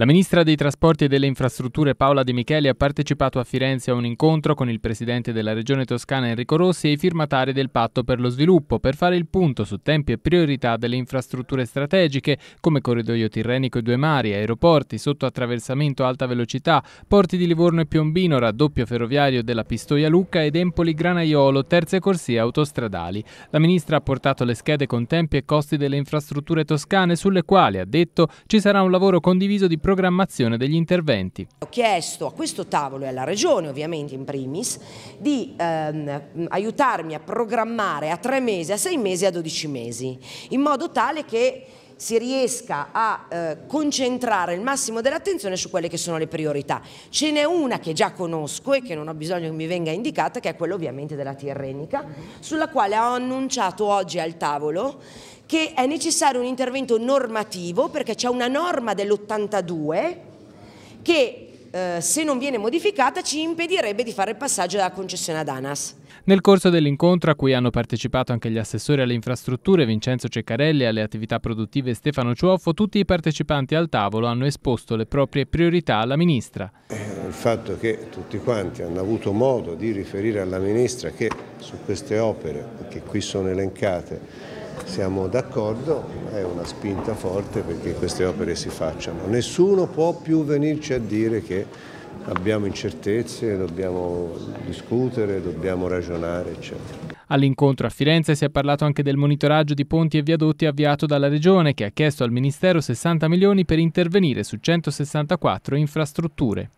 La ministra dei Trasporti e delle Infrastrutture Paola De Micheli ha partecipato a Firenze a un incontro con il presidente della Regione Toscana Enrico Rossi e i firmatari del Patto per lo Sviluppo per fare il punto su tempi e priorità delle infrastrutture strategiche come corridoio tirrenico e due mari, aeroporti, sottoattraversamento alta velocità, porti di Livorno e Piombino, raddoppio ferroviario della Pistoia Lucca ed Empoli Granaiolo, terze corsie autostradali. La ministra ha portato le schede con tempi e costi delle infrastrutture toscane sulle quali, ha detto, ci sarà un lavoro condiviso di progetti programmazione degli interventi. Ho chiesto a questo tavolo e alla Regione ovviamente in primis di ehm, aiutarmi a programmare a tre mesi, a sei mesi, a dodici mesi, in modo tale che si riesca a eh, concentrare il massimo dell'attenzione su quelle che sono le priorità. Ce n'è una che già conosco e che non ho bisogno che mi venga indicata, che è quella ovviamente della Tirrenica, sulla quale ho annunciato oggi al tavolo che è necessario un intervento normativo perché c'è una norma dell'82 che eh, se non viene modificata ci impedirebbe di fare il passaggio dalla concessione ad ANAS. Nel corso dell'incontro a cui hanno partecipato anche gli assessori alle infrastrutture Vincenzo Ceccarelli e alle attività produttive Stefano Ciuoffo, tutti i partecipanti al tavolo hanno esposto le proprie priorità alla Ministra. Eh, il fatto che tutti quanti hanno avuto modo di riferire alla Ministra che su queste opere che qui sono elencate siamo d'accordo, è una spinta forte perché queste opere si facciano. Nessuno può più venirci a dire che abbiamo incertezze, dobbiamo discutere, dobbiamo ragionare, eccetera. All'incontro a Firenze si è parlato anche del monitoraggio di ponti e viadotti avviato dalla Regione che ha chiesto al Ministero 60 milioni per intervenire su 164 infrastrutture.